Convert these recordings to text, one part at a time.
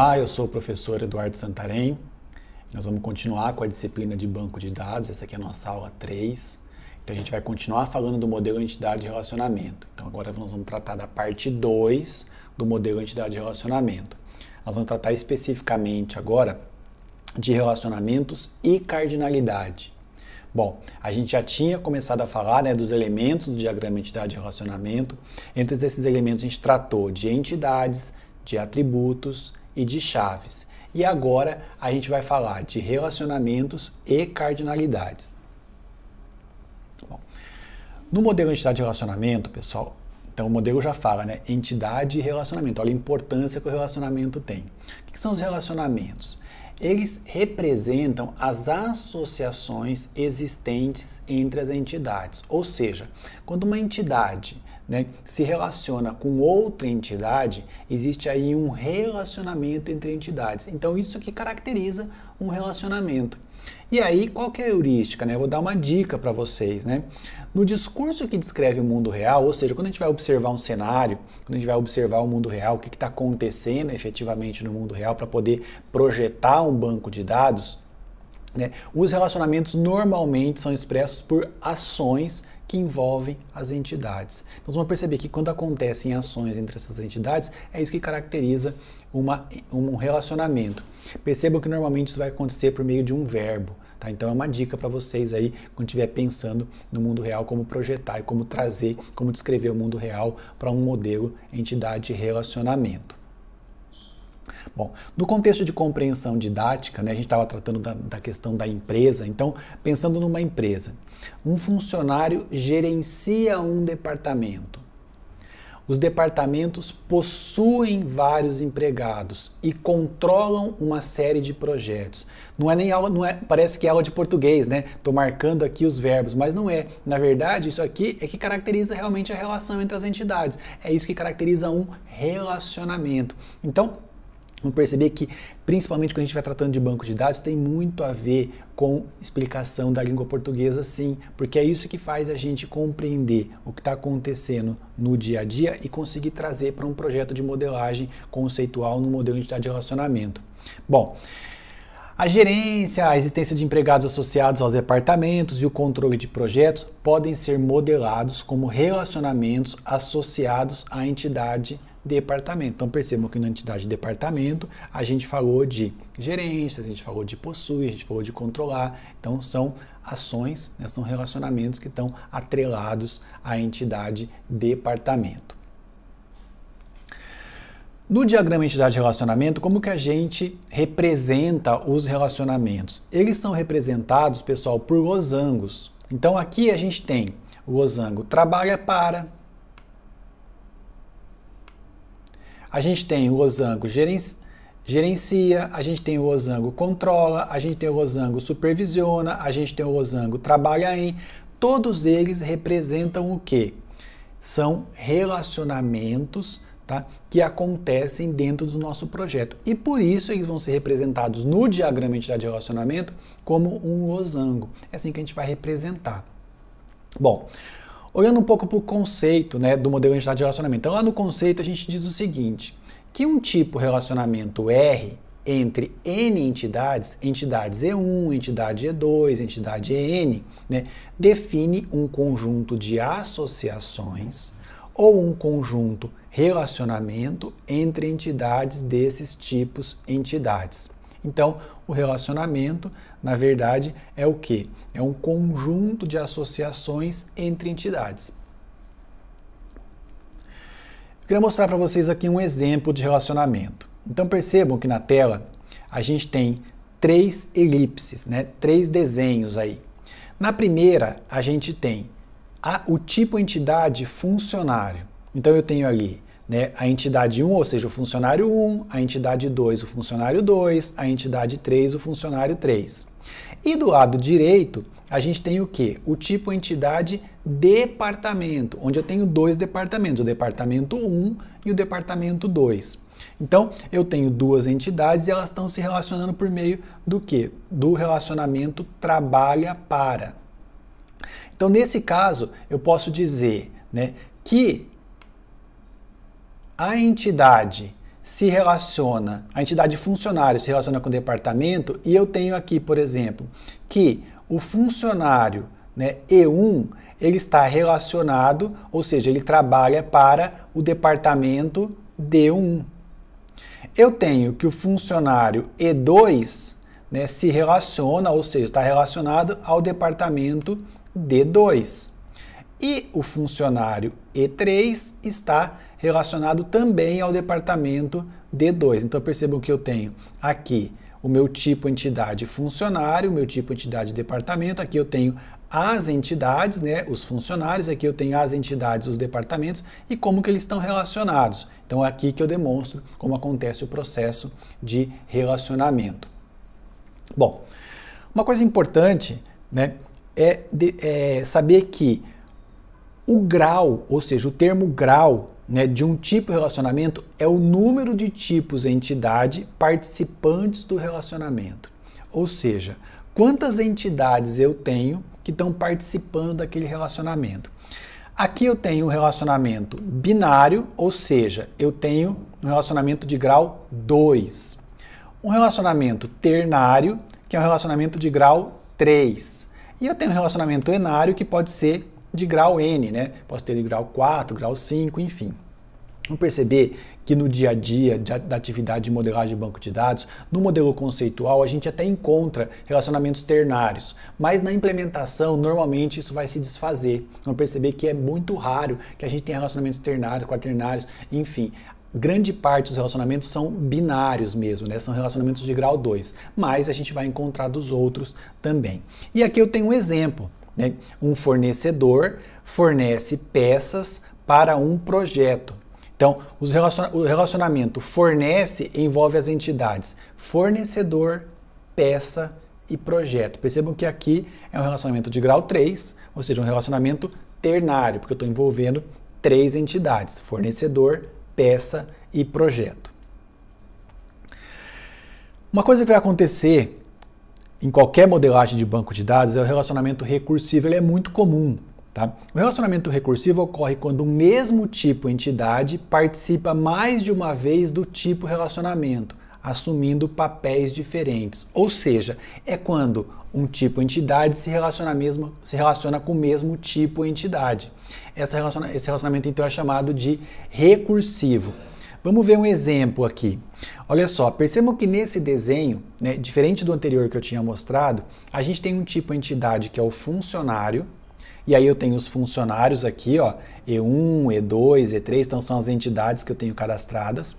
Olá, ah, eu sou o professor Eduardo Santarém. Nós vamos continuar com a disciplina de banco de dados, essa aqui é a nossa aula 3. Então a gente vai continuar falando do modelo entidade de relacionamento. Então agora nós vamos tratar da parte 2 do modelo entidade de relacionamento. Nós vamos tratar especificamente agora de relacionamentos e cardinalidade. Bom, a gente já tinha começado a falar né, dos elementos do diagrama entidade de relacionamento. Entre esses elementos a gente tratou de entidades, de atributos e de chaves. E agora a gente vai falar de relacionamentos e cardinalidades. Bom, no modelo entidade de relacionamento, pessoal, então o modelo já fala, né? Entidade e relacionamento. Olha a importância que o relacionamento tem. O que são os relacionamentos? Eles representam as associações existentes entre as entidades. Ou seja, quando uma entidade né, se relaciona com outra entidade, existe aí um relacionamento entre entidades. Então, isso que caracteriza um relacionamento. E aí, qual que é a heurística? Né? Vou dar uma dica para vocês. Né? No discurso que descreve o mundo real, ou seja, quando a gente vai observar um cenário, quando a gente vai observar o mundo real, o que está acontecendo efetivamente no mundo real para poder projetar um banco de dados, né? os relacionamentos normalmente são expressos por ações que envolvem as entidades. Então, vocês vão perceber que quando acontecem ações entre essas entidades, é isso que caracteriza uma, um relacionamento. Percebam que normalmente isso vai acontecer por meio de um verbo. Tá? Então é uma dica para vocês aí, quando estiver pensando no mundo real, como projetar e como trazer, como descrever o mundo real para um modelo entidade-relacionamento. Bom, no contexto de compreensão didática, né, a gente estava tratando da, da, questão da empresa, então, pensando numa empresa, um funcionário gerencia um departamento. Os departamentos possuem vários empregados e controlam uma série de projetos. Não é nem aula, não é, parece que é aula de português, né? Estou marcando aqui os verbos, mas não é. Na verdade, isso aqui é que caracteriza realmente a relação entre as entidades. É isso que caracteriza um relacionamento. Então, Vamos perceber que, principalmente quando a gente vai tratando de banco de dados, tem muito a ver com explicação da língua portuguesa, sim, porque é isso que faz a gente compreender o que está acontecendo no dia a dia e conseguir trazer para um projeto de modelagem conceitual no modelo de entidade de relacionamento. Bom, a gerência, a existência de empregados associados aos departamentos e o controle de projetos podem ser modelados como relacionamentos associados à entidade departamento. Então percebam que na entidade de departamento a gente falou de gerência, a gente falou de possuir, a gente falou de controlar. Então são ações, né, são relacionamentos que estão atrelados à entidade departamento. No diagrama entidade relacionamento, como que a gente representa os relacionamentos? Eles são representados, pessoal, por losangos. Então aqui a gente tem o losango trabalha para, A gente tem o losango gerencia, a gente tem o losango controla, a gente tem o losango supervisiona, a gente tem o losango trabalha em. Todos eles representam o que? São relacionamentos tá, que acontecem dentro do nosso projeto. E por isso eles vão ser representados no diagrama de entidade de relacionamento como um losango. É assim que a gente vai representar. Bom, Olhando um pouco para o conceito né, do modelo de entidade de relacionamento. Então, lá no conceito, a gente diz o seguinte: que um tipo relacionamento R entre N entidades, entidades E1, entidade E2, entidade EN, né, define um conjunto de associações ou um conjunto relacionamento entre entidades desses tipos entidades. Então, o relacionamento, na verdade, é o que? É um conjunto de associações entre entidades. Eu queria mostrar para vocês aqui um exemplo de relacionamento. Então percebam que na tela a gente tem três elipses, né? três desenhos aí. Na primeira, a gente tem a, o tipo entidade funcionário. Então eu tenho ali né? A entidade 1, ou seja, o funcionário 1, a entidade 2, o funcionário 2, a entidade 3, o funcionário 3. E do lado direito, a gente tem o que? O tipo entidade departamento, onde eu tenho dois departamentos, o departamento 1 e o departamento 2. Então, eu tenho duas entidades e elas estão se relacionando por meio do que? Do relacionamento trabalha para. Então, nesse caso, eu posso dizer né, que a entidade se relaciona, a entidade funcionário se relaciona com o departamento, e eu tenho aqui, por exemplo, que o funcionário né, E1 ele está relacionado, ou seja, ele trabalha para o departamento D1. Eu tenho que o funcionário E2 né, se relaciona, ou seja, está relacionado ao departamento D2. E o funcionário E3 está relacionado também ao departamento D2. Então percebam que eu tenho aqui o meu tipo entidade funcionário, o meu tipo entidade departamento, aqui eu tenho as entidades, né, os funcionários, aqui eu tenho as entidades, os departamentos e como que eles estão relacionados. Então é aqui que eu demonstro como acontece o processo de relacionamento. Bom, uma coisa importante, né, é, de, é saber que o grau, ou seja, o termo grau né, de um tipo de relacionamento é o número de tipos entidade participantes do relacionamento. Ou seja, quantas entidades eu tenho que estão participando daquele relacionamento. Aqui eu tenho um relacionamento binário, ou seja, eu tenho um relacionamento de grau 2. Um relacionamento ternário, que é um relacionamento de grau 3. E eu tenho um relacionamento enário, que pode ser de grau N, né? Posso ter de grau 4, grau 5, enfim. Vamos perceber que no dia a dia da atividade de modelagem de banco de dados, no modelo conceitual, a gente até encontra relacionamentos ternários, mas na implementação, normalmente isso vai se desfazer. Vamos perceber que é muito raro que a gente tenha relacionamentos ternários, quaternários, enfim grande parte dos relacionamentos são binários mesmo, né? São relacionamentos de grau 2, mas a gente vai encontrar dos outros também. E aqui eu tenho um exemplo. Né? Um fornecedor fornece peças para um projeto. Então, relaciona o relacionamento fornece envolve as entidades fornecedor, peça e projeto. Percebam que aqui é um relacionamento de grau 3, ou seja, um relacionamento ternário, porque eu estou envolvendo três entidades: fornecedor, peça e projeto. Uma coisa que vai acontecer em qualquer modelagem de banco de dados é o relacionamento recursivo, ele é muito comum. Tá? O relacionamento recursivo ocorre quando o mesmo tipo entidade participa mais de uma vez do tipo relacionamento, assumindo papéis diferentes. Ou seja, é quando um tipo entidade se relaciona, mesmo, se relaciona com o mesmo tipo entidade. Essa relaciona, esse relacionamento então é chamado de recursivo. Vamos ver um exemplo aqui. Olha só, percebam que nesse desenho, né, diferente do anterior que eu tinha mostrado, a gente tem um tipo de entidade que é o funcionário, e aí eu tenho os funcionários aqui, ó, E1, E2, E3, então são as entidades que eu tenho cadastradas.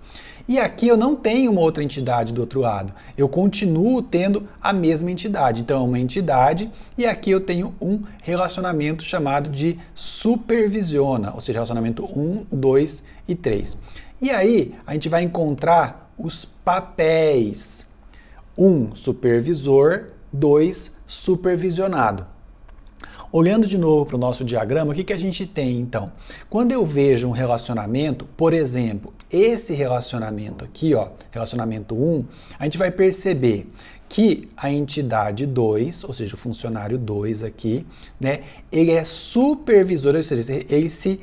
E aqui eu não tenho uma outra entidade do outro lado. Eu continuo tendo a mesma entidade. Então, é uma entidade e aqui eu tenho um relacionamento chamado de supervisiona, ou seja, relacionamento 1, 2 e 3. E aí a gente vai encontrar os papéis. Um supervisor, dois supervisionado. Olhando de novo para o nosso diagrama, o que, que a gente tem então? Quando eu vejo um relacionamento, por exemplo, esse relacionamento aqui, ó, relacionamento 1, a gente vai perceber que a entidade 2, ou seja, o funcionário 2 aqui, né, ele é supervisor, ou seja, ele se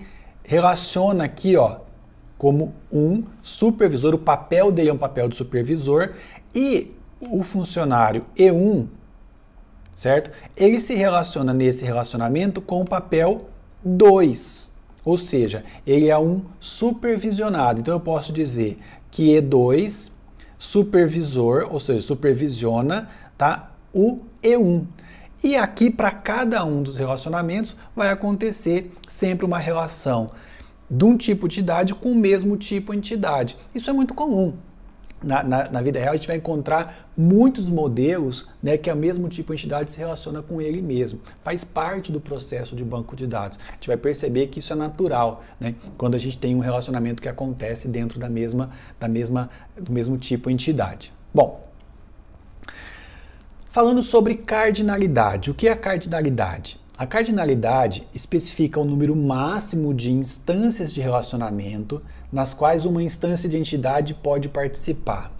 relaciona aqui, ó, como um supervisor, o papel dele é um papel de supervisor e o funcionário E1 certo? Ele se relaciona nesse relacionamento com o papel 2, ou seja, ele é um supervisionado. Então eu posso dizer que E2 é supervisor, ou seja, supervisiona, tá? O E1. E aqui para cada um dos relacionamentos vai acontecer sempre uma relação de um tipo de idade com o mesmo tipo de entidade. Isso é muito comum na, na, na, vida real, a gente vai encontrar muitos modelos né, que é o mesmo tipo de entidade se relaciona com ele mesmo. Faz parte do processo de banco de dados. A gente vai perceber que isso é natural, né, quando a gente tem um relacionamento que acontece dentro da mesma, da mesma, do mesmo tipo de entidade. Bom, falando sobre cardinalidade, o que é cardinalidade? A cardinalidade especifica o número máximo de instâncias de relacionamento nas quais uma instância de entidade pode participar.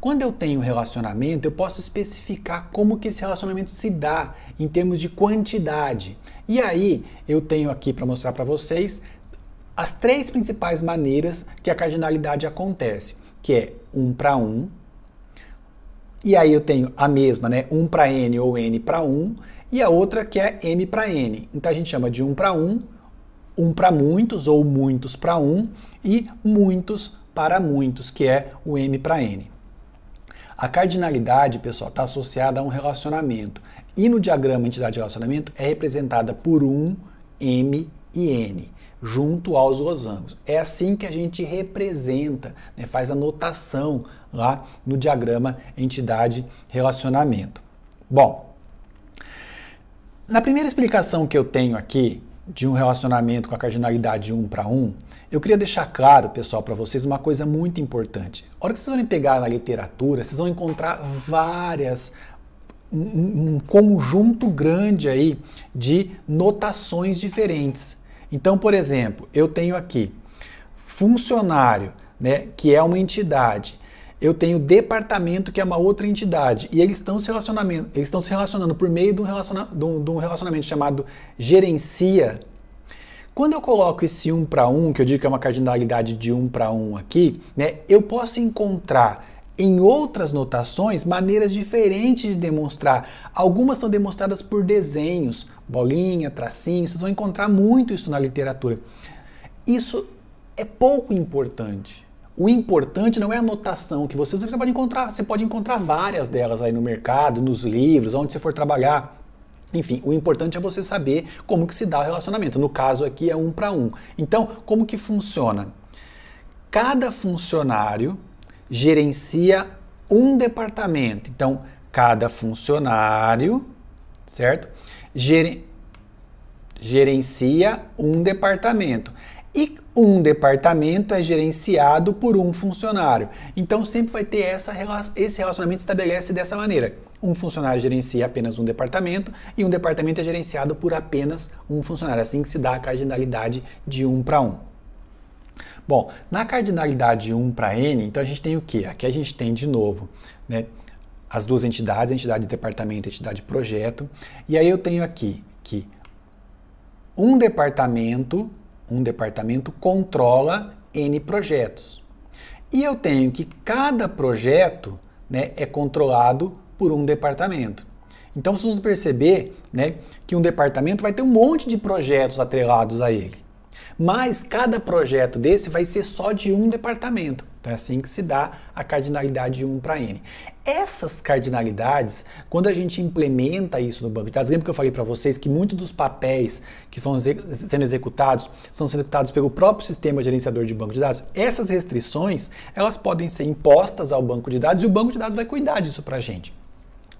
Quando eu tenho um relacionamento, eu posso especificar como que esse relacionamento se dá em termos de quantidade. E aí, eu tenho aqui para mostrar para vocês as três principais maneiras que a cardinalidade acontece, que é um para um, e aí eu tenho a mesma, né? 1 para n ou n para 1, e a outra que é M para N. Então a gente chama de 1 um para 1, um, 1 um para muitos ou muitos para 1 e muitos para muitos, que é o M para N. A cardinalidade, pessoal, está associada a um relacionamento. E no diagrama entidade de relacionamento é representada por 1, M e N, junto aos losangos. É assim que a gente representa, né, faz a notação lá no diagrama entidade relacionamento. Bom, na primeira explicação que eu tenho aqui de um relacionamento com a cardinalidade um para um, eu queria deixar claro, pessoal, para vocês uma coisa muito importante. A hora que vocês forem pegar na literatura, vocês vão encontrar várias um, um conjunto grande aí de notações diferentes. Então, por exemplo, eu tenho aqui funcionário, né, que é uma entidade eu tenho departamento que é uma outra entidade e eles estão se relacionando, eles estão se relacionando por meio de um, relaciona, de, um, de um relacionamento chamado gerencia. Quando eu coloco esse um para um, que eu digo que é uma cardinalidade de um para um aqui, né, eu posso encontrar em outras notações maneiras diferentes de demonstrar. Algumas são demonstradas por desenhos, bolinha, tracinho, vocês vão encontrar muito isso na literatura. Isso é pouco importante. O importante não é a notação que você, você pode encontrar, você pode encontrar várias delas aí no mercado, nos livros, onde você for trabalhar. Enfim, o importante é você saber como que se dá o relacionamento. No caso aqui é um para um. Então, como que funciona? Cada funcionário gerencia um departamento. Então, cada funcionário, certo? Ger gerencia um departamento um departamento é gerenciado por um funcionário. Então sempre vai ter essa, esse relacionamento estabelece dessa maneira. Um funcionário gerencia apenas um departamento e um departamento é gerenciado por apenas um funcionário, assim que se dá a cardinalidade de um para Um. Bom, na cardinalidade 1 um para n, então a gente tem o que? Aqui a gente tem de novo, né? As duas entidades, a entidade de departamento, a entidade de projeto. E aí eu tenho aqui que um departamento um departamento controla N projetos. E eu tenho que cada projeto né, é controlado por um departamento. Então vocês vão perceber né, que um departamento vai ter um monte de projetos atrelados a ele mas cada projeto desse vai ser só de um departamento. Então é assim que se dá a cardinalidade 1 para N. Essas cardinalidades, quando a gente implementa isso no banco de dados, lembra que eu falei para vocês que muitos dos papéis que vão sendo executados são executados pelo próprio sistema gerenciador de banco de dados? Essas restrições, elas podem ser impostas ao banco de dados e o banco de dados vai cuidar disso para a gente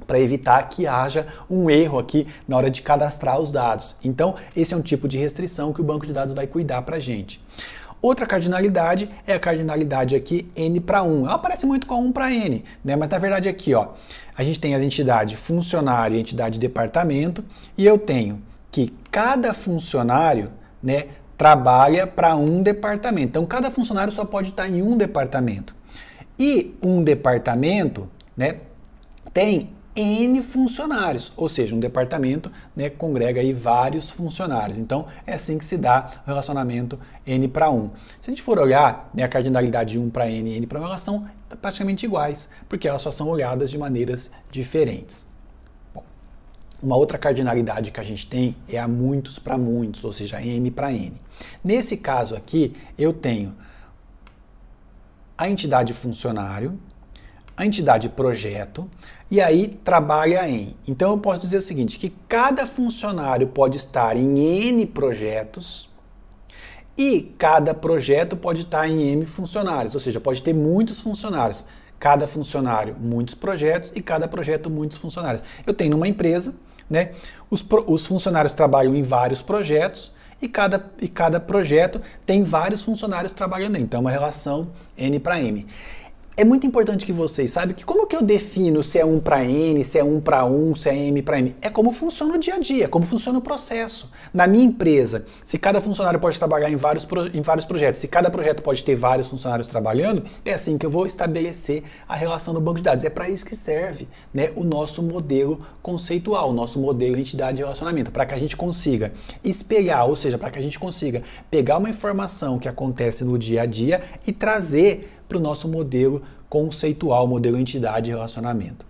para evitar que haja um erro aqui na hora de cadastrar os dados. Então, esse é um tipo de restrição que o banco de dados vai cuidar para a gente. Outra cardinalidade é a cardinalidade aqui n para 1. Ela parece muito com a 1 para n, né? mas na verdade aqui ó, a gente tem a entidade funcionário e a entidade departamento, e eu tenho que cada funcionário né, trabalha para um departamento. Então, cada funcionário só pode estar em um departamento. E um departamento né, tem N funcionários, ou seja, um departamento né, congrega aí vários funcionários. Então, é assim que se dá o relacionamento N para 1. Se a gente for olhar né, a cardinalidade de 1 para N e N para 1, elas são praticamente iguais, porque elas só são olhadas de maneiras diferentes. Bom, uma outra cardinalidade que a gente tem é a muitos para muitos, ou seja, M para N. Nesse caso aqui, eu tenho a entidade funcionário, a entidade projeto, e aí trabalha em. Então eu posso dizer o seguinte, que cada funcionário pode estar em N projetos e cada projeto pode estar em M funcionários, ou seja, pode ter muitos funcionários. Cada funcionário, muitos projetos e cada projeto, muitos funcionários. Eu tenho uma empresa, né? Os, os funcionários trabalham em vários projetos e cada, e cada projeto tem vários funcionários trabalhando. Então, é uma relação N para M é muito importante que vocês saibam que como que eu defino se é 1 para N, se é 1 para 1, se é M para M? É como funciona o dia a dia, como funciona o processo. Na minha empresa, se cada funcionário pode trabalhar em vários, em vários projetos, se cada projeto pode ter vários funcionários trabalhando, é assim que eu vou estabelecer a relação no banco de dados. É para isso que serve né, o nosso modelo conceitual, o nosso modelo de entidade de relacionamento, para que a gente consiga espelhar, ou seja, para que a gente consiga pegar uma informação que acontece no dia a dia e trazer para o nosso modelo conceitual, modelo entidade relacionamento.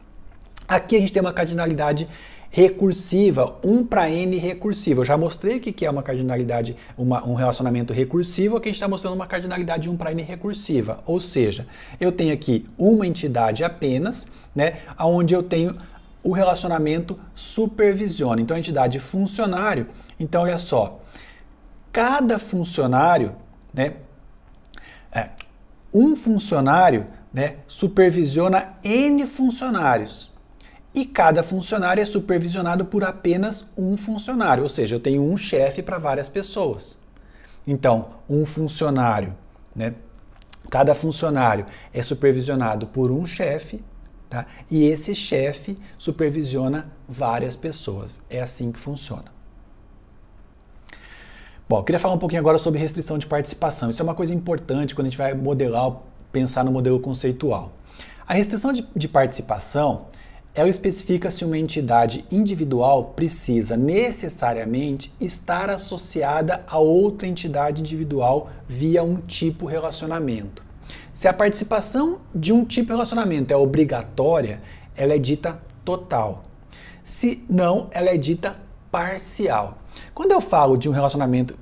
Aqui a gente tem uma cardinalidade recursiva, 1 para n recursiva. Eu já mostrei o que é uma cardinalidade, uma, um relacionamento recursivo, aqui a gente está mostrando uma cardinalidade 1 para n recursiva, ou seja, eu tenho aqui uma entidade apenas, né, onde eu tenho o relacionamento supervisiona. Então, a entidade funcionário, então olha só, cada funcionário, né, é, um funcionário né, supervisiona N funcionários e cada funcionário é supervisionado por apenas um funcionário, ou seja, eu tenho um chefe para várias pessoas. Então, um funcionário, né, cada funcionário é supervisionado por um chefe Tá? E esse chefe supervisiona várias pessoas. É assim que funciona. Bom, eu queria falar um pouquinho agora sobre restrição de participação. Isso é uma coisa importante quando a gente vai modelar, pensar no modelo conceitual. A restrição de, de participação, ela especifica se uma entidade individual precisa necessariamente estar associada a outra entidade individual via um tipo relacionamento. Se a participação de um tipo de relacionamento é obrigatória, ela é dita total. Se não, ela é dita parcial. Quando eu falo de um relacionamento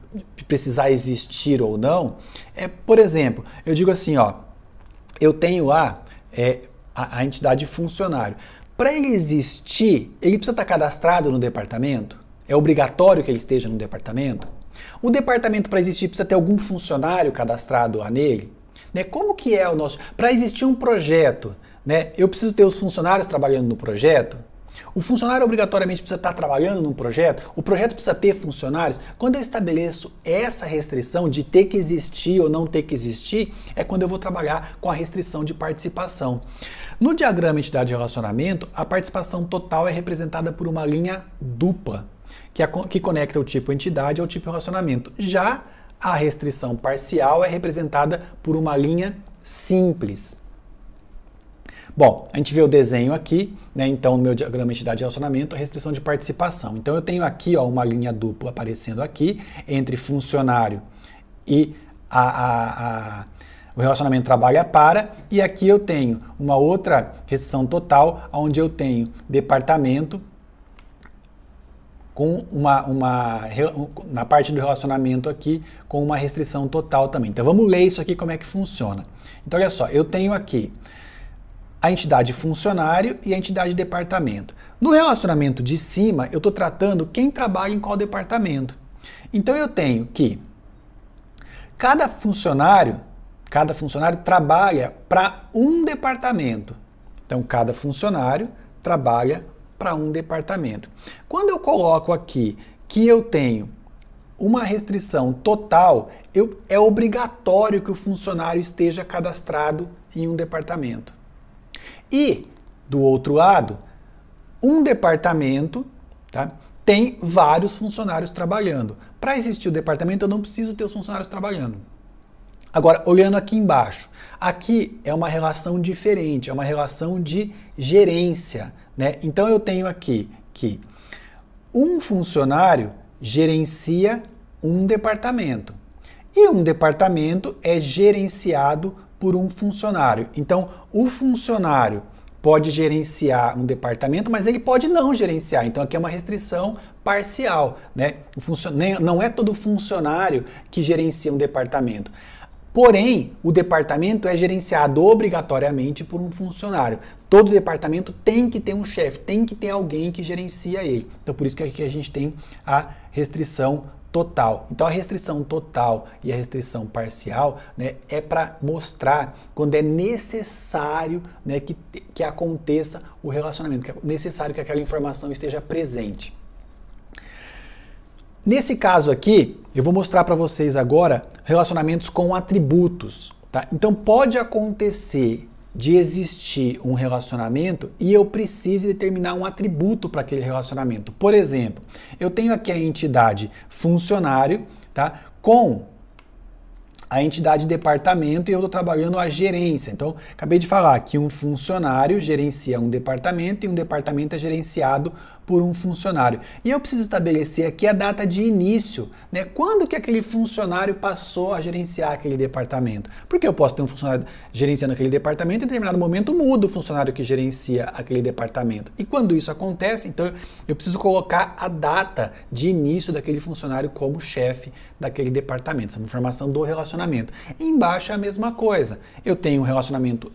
precisar existir ou não, é, por exemplo, eu digo assim, ó, eu tenho lá é, a, a entidade funcionário. Para ele existir, ele precisa estar tá cadastrado no departamento? É obrigatório que ele esteja no departamento? O departamento para existir precisa ter algum funcionário cadastrado lá nele? Né? Como que é o nosso? Para existir um projeto, né? Eu preciso ter os funcionários trabalhando no projeto? O funcionário obrigatoriamente precisa estar trabalhando num projeto? O projeto precisa ter funcionários? Quando eu estabeleço essa restrição de ter que existir ou não ter que existir, é quando eu vou trabalhar com a restrição de participação. No diagrama entidade relacionamento, a participação total é representada por uma linha dupla, que, que conecta o tipo entidade ao tipo relacionamento. Já a restrição parcial é representada por uma linha simples. Bom, a gente vê o desenho aqui, né? Então, no meu diagrama entidade de relacionamento, a restrição de participação. Então, eu tenho aqui ó, uma linha dupla aparecendo aqui entre funcionário e a, a, a o relacionamento trabalha para, e aqui eu tenho uma outra restrição total, onde eu tenho departamento com uma, uma na parte do relacionamento aqui com uma restrição total também. Então vamos ler isso aqui como é que funciona. Então olha só, eu tenho aqui a entidade funcionário e a entidade departamento. No relacionamento de cima, eu estou tratando quem trabalha em qual departamento. Então eu tenho que cada funcionário, cada funcionário trabalha para um departamento. Então cada funcionário trabalha para um departamento. Quando eu coloco aqui que eu tenho uma restrição total, eu, é obrigatório que o funcionário esteja cadastrado em um departamento. E, do outro lado, um departamento tá, tem vários funcionários trabalhando. Para existir o departamento, eu não preciso ter os funcionários trabalhando. Agora, olhando aqui embaixo, aqui é uma relação diferente, é uma relação de gerência. Né? Então, eu tenho aqui que um funcionário gerencia um departamento e um departamento é gerenciado por um funcionário. Então, o funcionário pode gerenciar um departamento, mas ele pode não gerenciar. Então aqui é uma restrição parcial, né? não é todo funcionário que gerencia um departamento. Porém, o departamento é gerenciado obrigatoriamente por um funcionário. Todo departamento tem que ter um chefe, tem que ter alguém que gerencia ele. Então por isso que aqui a gente tem a restrição total. Então a restrição total e a restrição parcial né, é para mostrar quando é necessário né, que, que aconteça o relacionamento, que é necessário que aquela informação esteja presente. Nesse caso aqui, eu vou mostrar para vocês agora relacionamentos com atributos. Tá? Então pode acontecer de existir um relacionamento e eu precise determinar um atributo para aquele relacionamento. Por exemplo, eu tenho aqui a entidade funcionário, tá? Com a entidade departamento e eu estou trabalhando a gerência. Então, acabei de falar que um funcionário gerencia um departamento e um departamento é gerenciado por um funcionário. E eu preciso estabelecer aqui a data de início, né? Quando que aquele funcionário passou a gerenciar aquele departamento? Porque eu posso ter um funcionário gerenciando aquele departamento e em determinado momento muda o funcionário que gerencia aquele departamento. E quando isso acontece, então eu preciso colocar a data de início daquele funcionário como chefe daquele departamento. Essa é uma informação do relacionamento. E embaixo é a mesma coisa. Eu tenho um relacionamento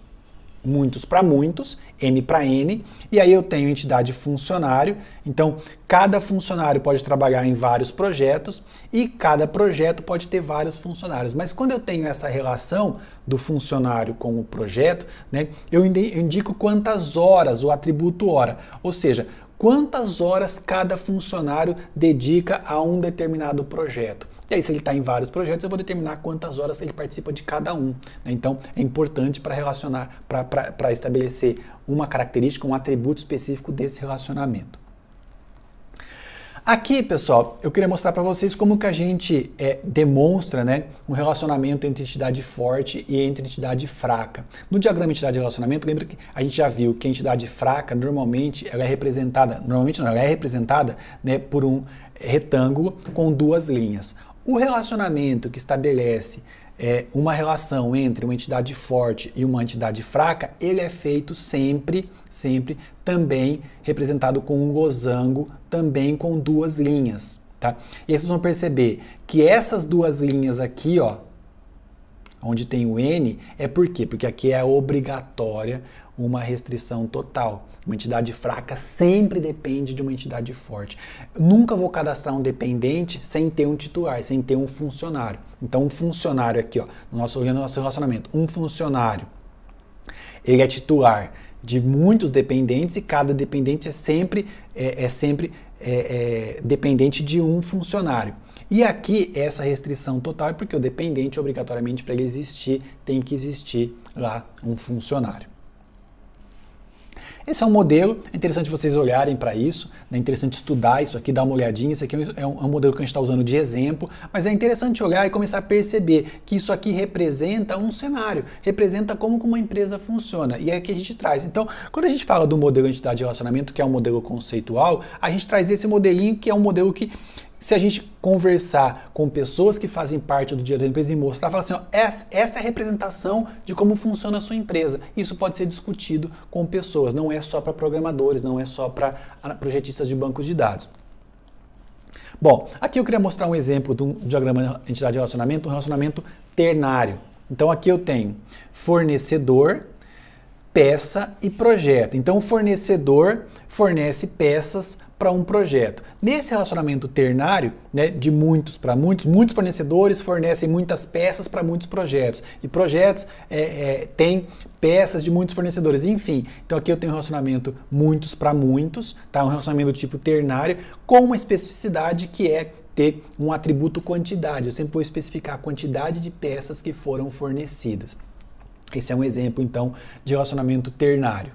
muitos para muitos, N para N, e aí eu tenho entidade funcionário. Então, cada funcionário pode trabalhar em vários projetos e cada projeto pode ter vários funcionários. Mas quando eu tenho essa relação do funcionário com o projeto, né, eu indico quantas horas o atributo hora, ou seja, quantas horas cada funcionário dedica a um determinado projeto. E aí, se ele está em vários projetos, eu vou determinar quantas horas ele participa de cada um. Né? Então, é importante para relacionar, para estabelecer uma característica, um atributo específico desse relacionamento. Aqui, pessoal, eu queria mostrar para vocês como que a gente é, demonstra né, um relacionamento entre entidade forte e entre entidade fraca. No diagrama entidade relacionamento, lembra que a gente já viu que a entidade fraca normalmente ela é representada, normalmente não, ela é representada né, por um retângulo com duas linhas. O relacionamento que estabelece é, uma relação entre uma entidade forte e uma entidade fraca, ele é feito sempre, sempre também representado com um losango, também com duas linhas, tá? E aí vocês vão perceber que essas duas linhas aqui, ó, onde tem o N, é por quê? Porque aqui é obrigatória uma restrição total. Uma entidade fraca sempre depende de uma entidade forte. nunca vou cadastrar um dependente sem ter um titular, sem ter um funcionário. Então, um funcionário aqui, ó, no nosso, no nosso relacionamento, um funcionário, ele é titular de muitos dependentes e cada dependente é sempre, é, é sempre é, é, dependente de um funcionário. E aqui essa restrição total é porque o dependente obrigatoriamente para ele existir tem que existir lá um funcionário. Esse é um modelo, é interessante vocês olharem para isso, né, é interessante estudar isso aqui, dar uma olhadinha. Esse aqui é, é um, é um modelo que a gente está usando de exemplo, mas é interessante olhar e começar a perceber que isso aqui representa um cenário, representa como uma empresa funciona. E é que a gente traz. Então, quando a gente fala do modelo de entidade de relacionamento, que é um modelo conceitual, a gente traz esse modelinho que é um modelo que se a gente conversar com pessoas que fazem parte do dia da empresa e mostrar, falar assim, ó, essa, essa é a representação de como funciona a sua empresa. Isso pode ser discutido com pessoas, não é só para programadores, não é só para projetistas de bancos de dados. Bom, aqui eu queria mostrar um exemplo de um diagrama de entidade de relacionamento, um relacionamento ternário. Então aqui eu tenho fornecedor, peça e projeto. Então o fornecedor fornece peças para um projeto. Nesse relacionamento ternário, né, de muitos para muitos, muitos fornecedores fornecem muitas peças para muitos projetos e projetos é, é, têm peças de muitos fornecedores. Enfim, então aqui eu tenho um relacionamento muitos para muitos, tá? Um relacionamento tipo ternário com uma especificidade que é ter um atributo quantidade. Eu sempre vou especificar a quantidade de peças que foram fornecidas. Esse é um exemplo então de relacionamento ternário.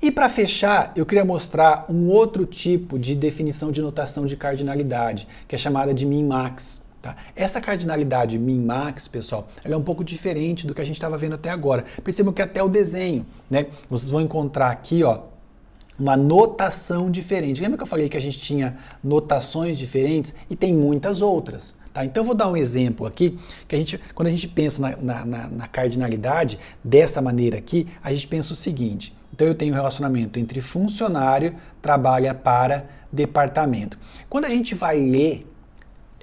E para fechar, eu queria mostrar um outro tipo de definição de notação de cardinalidade, que é chamada de min-max. Tá? Essa cardinalidade min-max, pessoal, ela é um pouco diferente do que a gente estava vendo até agora. Percebam que até o desenho, né? Vocês vão encontrar aqui, ó, uma notação diferente. Lembra que eu falei que a gente tinha notações diferentes e tem muitas outras. Tá? Então eu vou dar um exemplo aqui, que a gente, quando a gente pensa na, na, na cardinalidade dessa maneira aqui, a gente pensa o seguinte: então eu tenho um relacionamento entre funcionário, trabalha é para departamento. Quando a gente vai ler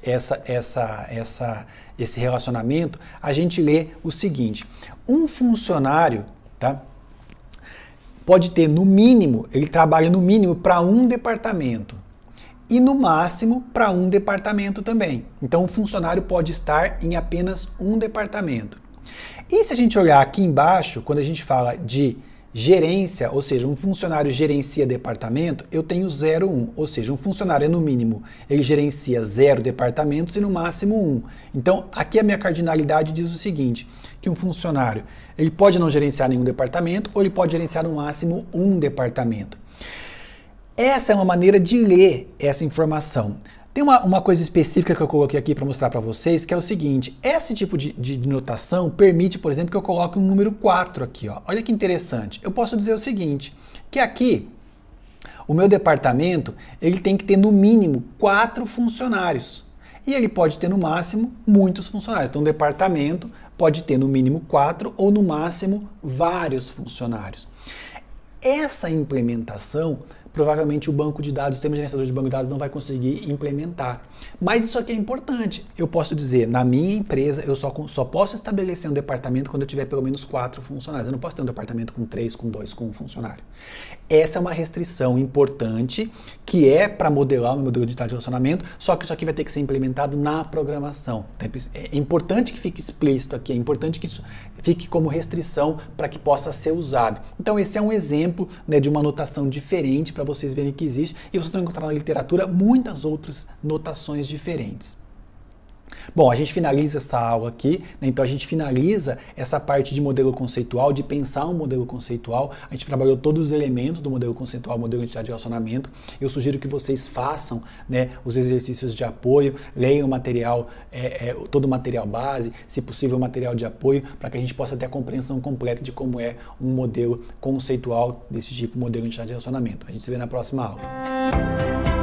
essa, essa, essa, esse relacionamento, a gente lê o seguinte: um funcionário, tá? Pode ter no mínimo, ele trabalha no mínimo para um departamento e no máximo para um departamento também. Então o funcionário pode estar em apenas um departamento. E se a gente olhar aqui embaixo, quando a gente fala de gerência, ou seja, um funcionário gerencia departamento, eu tenho 0,1. Um, ou seja, um funcionário, é, no mínimo, ele gerencia zero departamentos e no máximo um. Então, aqui a minha cardinalidade diz o seguinte, que um funcionário, ele pode não gerenciar nenhum departamento ou ele pode gerenciar no máximo um departamento. Essa é uma maneira de ler essa informação. Tem uma, uma coisa específica que eu coloquei aqui para mostrar para vocês, que é o seguinte, esse tipo de, de notação permite, por exemplo, que eu coloque um número 4 aqui. Ó. Olha que interessante, eu posso dizer o seguinte, que aqui o meu departamento ele tem que ter no mínimo 4 funcionários. E ele pode ter no máximo muitos funcionários. Então, o departamento pode ter no mínimo 4 ou no máximo vários funcionários. Essa implementação provavelmente o banco de dados, o sistema gerenciador de banco de dados não vai conseguir implementar. Mas isso aqui é importante. Eu posso dizer, na minha empresa, eu só, só posso estabelecer um departamento quando eu tiver pelo menos quatro funcionários. Eu não posso ter um departamento com três, com dois, com um funcionário. Essa é uma restrição importante que é para modelar o meu modelo digital de relacionamento, só que isso aqui vai ter que ser implementado na programação. É, é importante que fique explícito aqui, é importante que isso fique como restrição para que possa ser usado. Então, esse é um exemplo né, de uma anotação diferente para vocês verem que existe e vocês vão encontrar na literatura muitas outras notações diferentes. Bom, a gente finaliza essa aula aqui, né? então a gente finaliza essa parte de modelo conceitual, de pensar um modelo conceitual. A gente trabalhou todos os elementos do modelo conceitual, modelo de entidade de relacionamento. Eu sugiro que vocês façam né, os exercícios de apoio, leiam o material, é, é, todo o material base, se possível, material de apoio, para que a gente possa ter a compreensão completa de como é um modelo conceitual desse tipo, modelo de entidade de relacionamento. A gente se vê na próxima aula.